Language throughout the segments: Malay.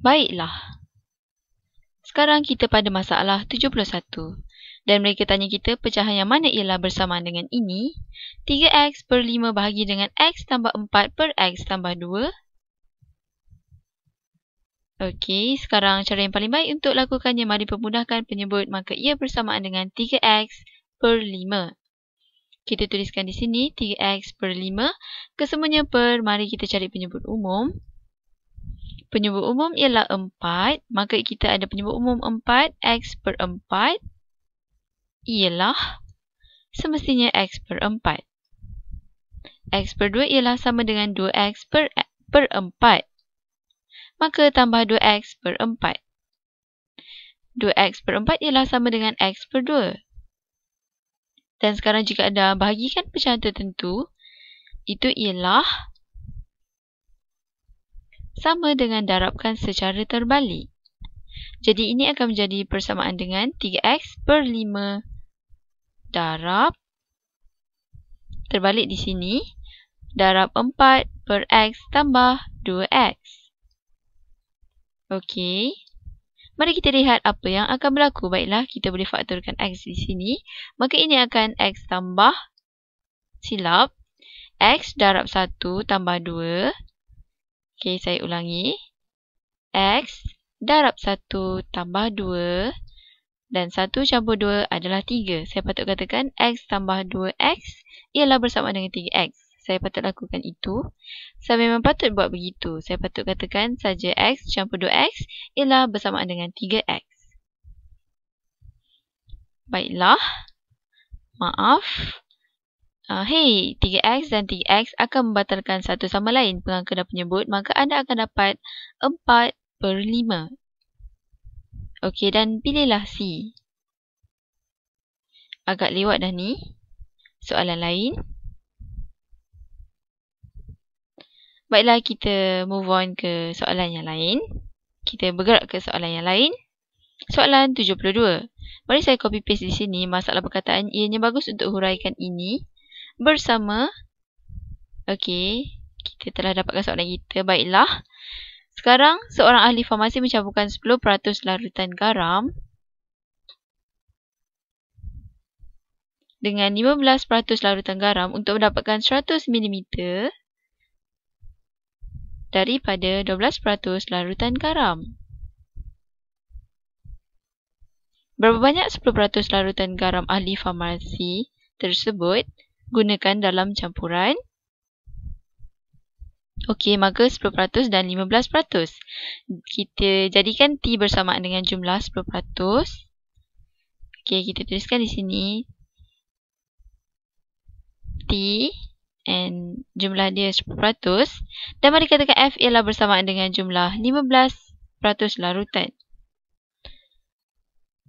Baiklah. Sekarang kita pada masalah 71 dan mereka tanya kita pecahan yang mana ialah bersamaan dengan ini. 3x per 5 bahagi dengan x tambah 4 per x tambah 2. Okey, sekarang cara yang paling baik untuk lakukannya mari pemudahkan penyebut maka ia bersamaan dengan 3x per 5. Kita tuliskan di sini 3x per 5 kesemuanya per mari kita cari penyebut umum. Penyebut umum ialah 4, maka kita ada penyebut umum 4, x per 4 ialah semestinya x per 4. x per 2 ialah sama dengan 2x per, per 4, maka tambah 2x per 4. 2x per 4 ialah sama dengan x per 2. Dan sekarang jika anda bahagikan pecahan tertentu, itu ialah sama dengan darabkan secara terbalik. Jadi ini akan menjadi persamaan dengan 3x per 5 darab terbalik di sini darab 4 per x tambah 2x. Okey. Mari kita lihat apa yang akan berlaku. Baiklah, kita boleh faktorkan x di sini. Maka ini akan x tambah silap x darab 1 tambah 2 Okey, saya ulangi. X darab 1 tambah 2 dan 1 campur 2 adalah 3. Saya patut katakan X tambah 2X ialah bersama dengan 3X. Saya patut lakukan itu. Saya memang patut buat begitu. Saya patut katakan saja X campur 2X ialah bersama dengan 3X. Baiklah. Maaf uh, hey, 3x dan 3x akan membatalkan satu sama lain pengangka dah penyebut, maka anda akan dapat 4 per 5. Okey, dan pilihlah C. Agak lewat dah ni. Soalan lain. Baiklah, kita move on ke soalan yang lain. Kita bergerak ke soalan yang lain. Soalan 72. Mari saya copy paste di sini masalah perkataan. Ianya bagus untuk huraikan ini bersama. Okey, kita telah dapatkan soalan kita. Baiklah. Sekarang, seorang ahli farmasi mencampurkan 10% larutan garam dengan 15% larutan garam untuk mendapatkan 100mm daripada 12% larutan garam. Berapa banyak 10% larutan garam ahli farmasi tersebut gunakan dalam campuran. Okey, maka 10% dan 15%. Kita jadikan T bersamaan dengan jumlah 10%. Okey, kita tuliskan di sini. T and jumlah dia 10%. Dan mari katakan F ialah bersamaan dengan jumlah 15% larutan.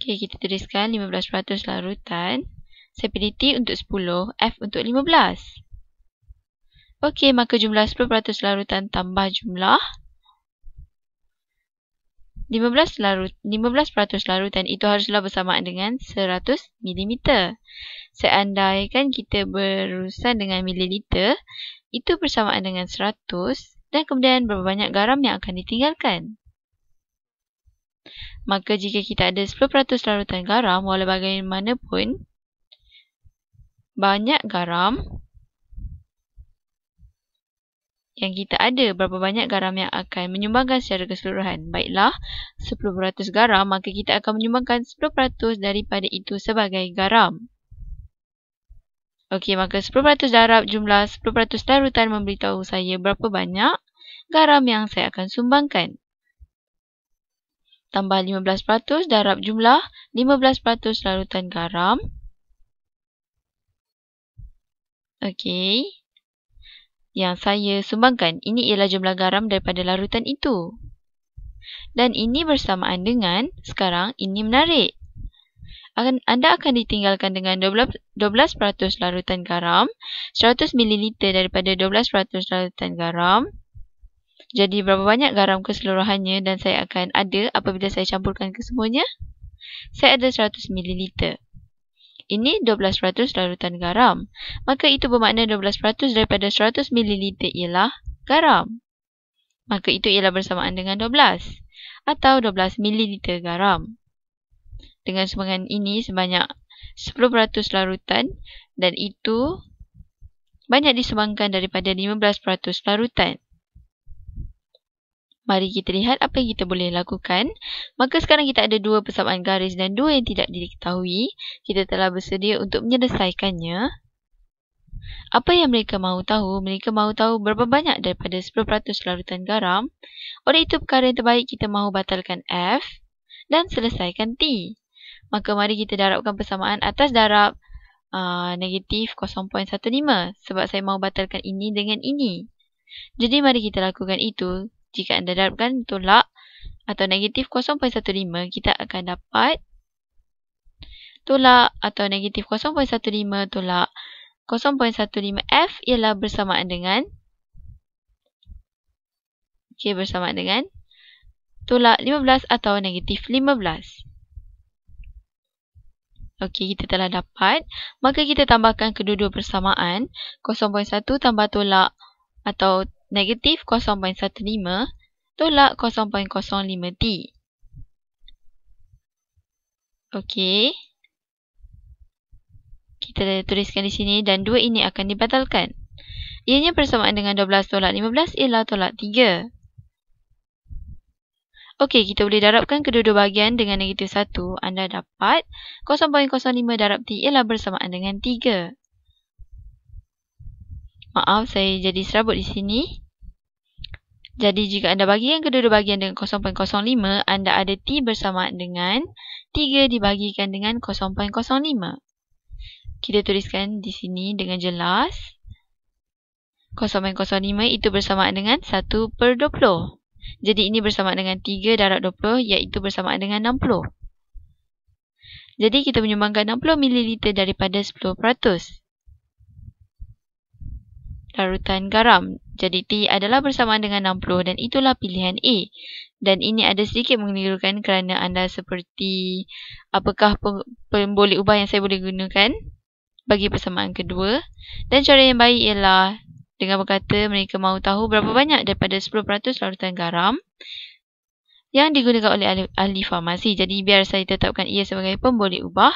Okey, kita tuliskan 15% larutan. 15% Stability untuk 10, F untuk 15. Okey, maka jumlah 10% larutan tambah jumlah 15%, larut, 15 larutan itu haruslah bersamaan dengan 100 mm. Seandainya kita berurusan dengan mililiter, itu bersamaan dengan 100 dan kemudian berapa banyak garam yang akan ditinggalkan. Maka jika kita ada 10% larutan garam, walaubagaimanapun, bagaimanapun, banyak garam yang kita ada berapa banyak garam yang akan menyumbangkan secara keseluruhan. Baiklah, 10% garam maka kita akan menyumbangkan 10% daripada itu sebagai garam. Okey, maka 10% darab jumlah 10% larutan memberitahu saya berapa banyak garam yang saya akan sumbangkan. Tambah 15% darab jumlah 15% larutan garam. Okey. Yang saya sumbangkan, ini ialah jumlah garam daripada larutan itu. Dan ini bersamaan dengan, sekarang ini menarik. Anda akan ditinggalkan dengan 12% larutan garam, 100ml daripada 12% larutan garam. Jadi berapa banyak garam keseluruhannya dan saya akan ada apabila saya campurkan kesemuanya? Saya ada 100ml ini 12% larutan garam. Maka itu bermakna 12% daripada 100 ml ialah garam. Maka itu ialah bersamaan dengan 12 atau 12 ml garam. Dengan sembangan ini sebanyak 10% larutan dan itu banyak disumbangkan daripada 15% larutan. Mari kita lihat apa yang kita boleh lakukan. Maka sekarang kita ada dua persamaan garis dan dua yang tidak diketahui. Kita telah bersedia untuk menyelesaikannya. Apa yang mereka mahu tahu? Mereka mahu tahu berapa banyak daripada 10% larutan garam. Oleh itu, perkara yang terbaik kita mahu batalkan F dan selesaikan T. Maka mari kita darabkan persamaan atas darab uh, negatif 0.15 sebab saya mahu batalkan ini dengan ini. Jadi mari kita lakukan itu jika anda darabkan tolak atau negatif 0.15 kita akan dapat tolak atau negatif 0.15 tolak 0.15F ialah bersamaan dengan K bersamaan dengan tolak 15 atau negatif 15. Okey, kita telah dapat. Maka kita tambahkan kedua-dua persamaan. 0.1 tambah tolak atau negatif 0.15 tolak 0.05t. Okey. Kita tuliskan di sini dan dua ini akan dibatalkan. Ianya persamaan dengan 12 tolak 15 ialah tolak 3. Okey, kita boleh darabkan kedua-dua bahagian dengan negatif 1. Anda dapat 0.05 darab T ialah bersamaan dengan 3. Maaf, saya jadi serabut di sini. Jadi, jika anda bagi yang kedua-dua bagian dengan 0.05, anda ada T bersama dengan 3 dibagikan dengan 0.05. Kita tuliskan di sini dengan jelas. 0.05 itu bersama dengan 1 per 20. Jadi, ini bersama dengan 3 darab 20 iaitu bersama dengan 60. Jadi kita menyumbangkan 60 ml daripada larutan garam. Jadi T adalah bersamaan dengan 60 dan itulah pilihan A. Dan ini ada sedikit mengelirukan kerana anda seperti apakah pemboleh ubah yang saya boleh gunakan bagi persamaan kedua. Dan cara yang baik ialah dengan berkata mereka mahu tahu berapa banyak daripada 10% larutan garam yang digunakan oleh ahli, ahli farmasi. Jadi biar saya tetapkan ia sebagai pemboleh ubah.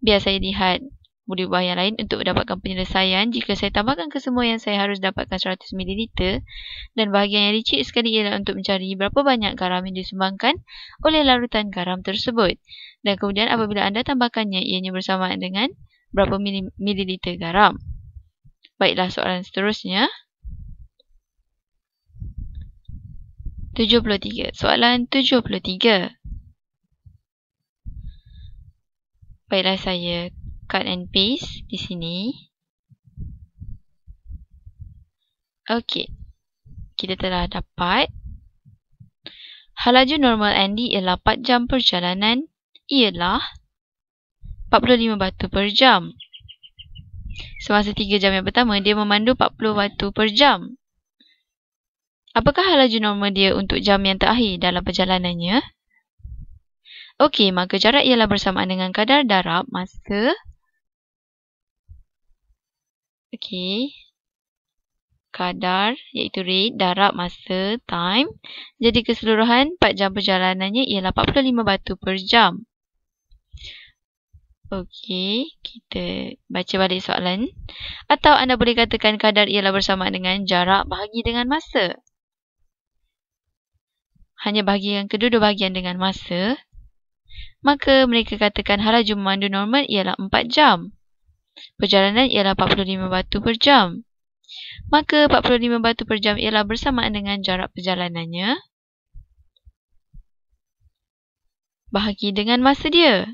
Biar saya lihat boleh yang lain untuk mendapatkan penyelesaian jika saya tambahkan ke semua yang saya harus dapatkan 100ml dan bahagian yang licik sekali ialah untuk mencari berapa banyak garam yang disumbangkan oleh larutan garam tersebut dan kemudian apabila anda tambahkannya ianya bersamaan dengan berapa ml garam Baiklah soalan seterusnya 73 soalan 73 Baiklah saya cut and paste di sini. Okey. Kita telah dapat. Halaju normal Andy ialah 4 jam perjalanan ialah 45 batu per jam. Semasa 3 jam yang pertama, dia memandu 40 batu per jam. Apakah halaju normal dia untuk jam yang terakhir dalam perjalanannya? Okey, maka jarak ialah bersamaan dengan kadar darab masa Okey. Kadar iaitu rate, darab, masa, time. Jadi keseluruhan 4 jam perjalanannya ialah 45 batu per jam. Okey, kita baca balik soalan. Atau anda boleh katakan kadar ialah bersama dengan jarak bahagi dengan masa. Hanya bahagi yang kedua-dua bahagian dengan masa. Maka mereka katakan halaju memandu normal ialah 4 jam. Perjalanan ialah 45 batu per jam. Maka 45 batu per jam ialah bersamaan dengan jarak perjalanannya bahagi dengan masa dia.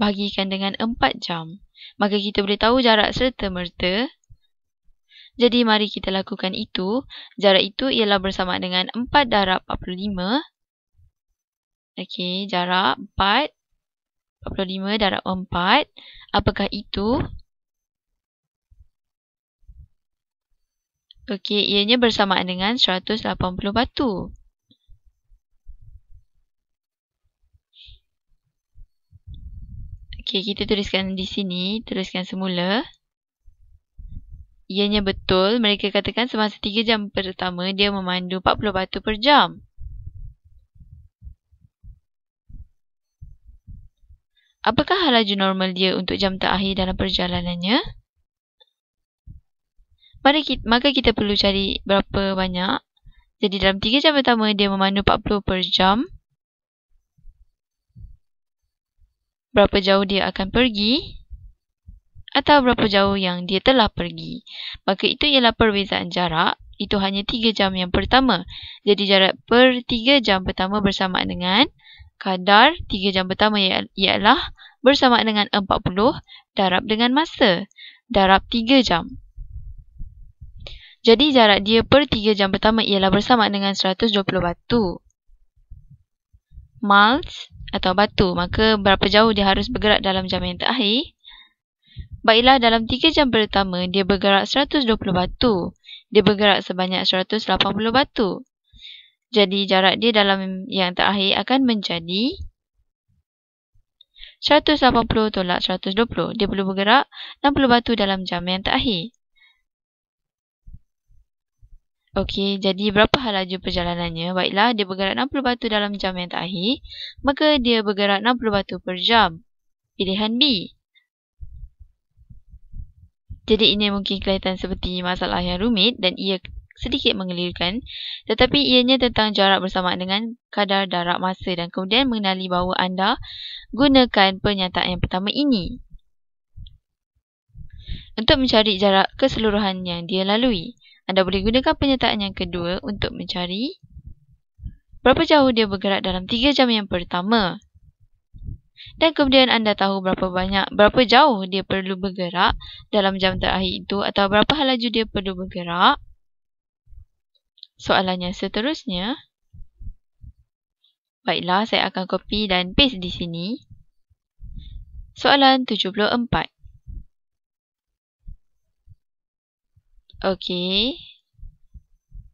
Bahagikan dengan 4 jam. Maka kita boleh tahu jarak serta merta. Jadi mari kita lakukan itu. Jarak itu ialah bersamaan dengan 4 darab 45. Okey, jarak 4. 45 darab 4. Apakah itu? Okey, ianya bersamaan dengan 180 batu. Okey, kita tuliskan di sini. Tuliskan semula. Ianya betul. Mereka katakan semasa 3 jam pertama, dia memandu 40 batu per jam. Apakah halaju normal dia untuk jam terakhir dalam perjalanannya? Mari kita, maka kita perlu cari berapa banyak. Jadi dalam 3 jam pertama dia memandu 40 per jam. Berapa jauh dia akan pergi? Atau berapa jauh yang dia telah pergi? Maka itu ialah perbezaan jarak. Itu hanya 3 jam yang pertama. Jadi jarak per 3 jam pertama bersamaan dengan Kadar 3 jam pertama ialah bersama dengan 40 darab dengan masa. Darab 3 jam. Jadi jarak dia per 3 jam pertama ialah bersama dengan 120 batu. Miles atau batu. Maka berapa jauh dia harus bergerak dalam jam yang terakhir? Baiklah dalam 3 jam pertama dia bergerak 120 batu. Dia bergerak sebanyak 180 batu. Jadi jarak dia dalam yang terakhir akan menjadi 180 tolak 120. Dia perlu bergerak 60 batu dalam jam yang terakhir. Okey, jadi berapa hal laju perjalanannya? Baiklah, dia bergerak 60 batu dalam jam yang terakhir. Maka dia bergerak 60 batu per jam. Pilihan B. Jadi ini mungkin kelihatan seperti masalah yang rumit dan ia sedikit mengelirkan tetapi ianya tentang jarak bersamaan dengan kadar darab masa dan kemudian mengenali bahawa anda gunakan pernyataan yang pertama ini untuk mencari jarak keseluruhan yang dia lalui. Anda boleh gunakan pernyataan yang kedua untuk mencari berapa jauh dia bergerak dalam 3 jam yang pertama. Dan kemudian anda tahu berapa banyak berapa jauh dia perlu bergerak dalam jam terakhir itu atau berapa halaju dia perlu bergerak soalan yang seterusnya. Baiklah, saya akan copy dan paste di sini. Soalan 74. Okey.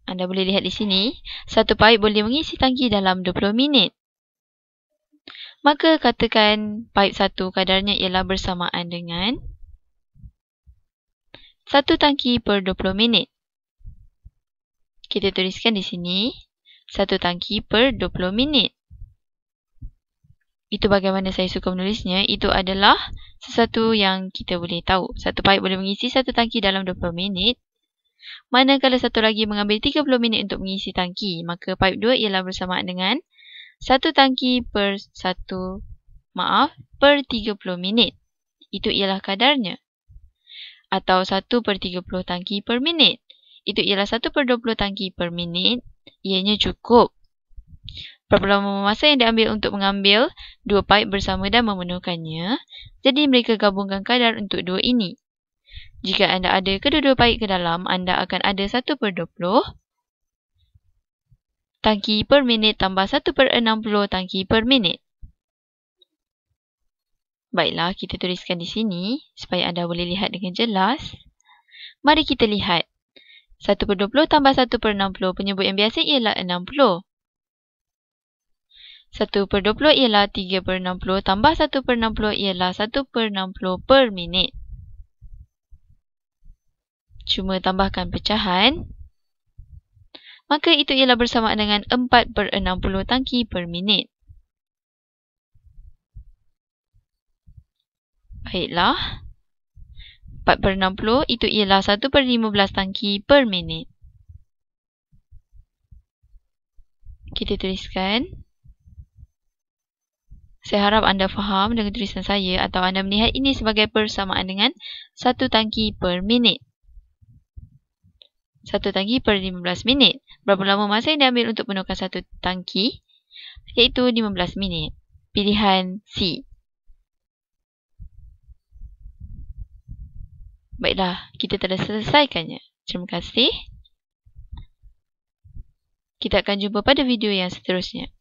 Anda boleh lihat di sini, satu paip boleh mengisi tangki dalam 20 minit. Maka katakan paip satu kadarnya ialah bersamaan dengan satu tangki per 20 minit kita tuliskan di sini satu tangki per 20 minit. Itu bagaimana saya suka menulisnya, itu adalah sesuatu yang kita boleh tahu. Satu paip boleh mengisi satu tangki dalam 20 minit. Manakala satu lagi mengambil 30 minit untuk mengisi tangki, maka paip 2 ialah bersamaan dengan satu tangki per satu maaf per 30 minit. Itu ialah kadarnya. Atau satu per 30 tangki per minit itu ialah 1 per 20 tangki per minit, ianya cukup. Perlama masa yang diambil untuk mengambil dua pipe bersama dan memenuhkannya, jadi mereka gabungkan kadar untuk dua ini. Jika anda ada kedua-dua pipe ke dalam, anda akan ada 1 per 20 tangki per minit tambah 1 per 60 tangki per minit. Baiklah, kita tuliskan di sini supaya anda boleh lihat dengan jelas. Mari kita lihat. 1 per 20 tambah 1 per 60 penyebut yang biasa ialah 60. 1 per 20 ialah 3 per 60 tambah 1 per 60 ialah 1 per 60 per minit. Cuma tambahkan pecahan. Maka itu ialah bersamaan dengan 4 per 60 tangki per minit. Baiklah. 4 per 60 itu ialah 1 per 15 tangki per minit. Kita tuliskan. Saya harap anda faham dengan tulisan saya atau anda melihat ini sebagai persamaan dengan 1 tangki per minit. 1 tangki per 15 minit. Berapa lama masa yang diambil untuk penuhkan 1 tangki? Iaitu 15 minit. Pilihan C. Baiklah, kita telah selesaikannya. Terima kasih. Kita akan jumpa pada video yang seterusnya.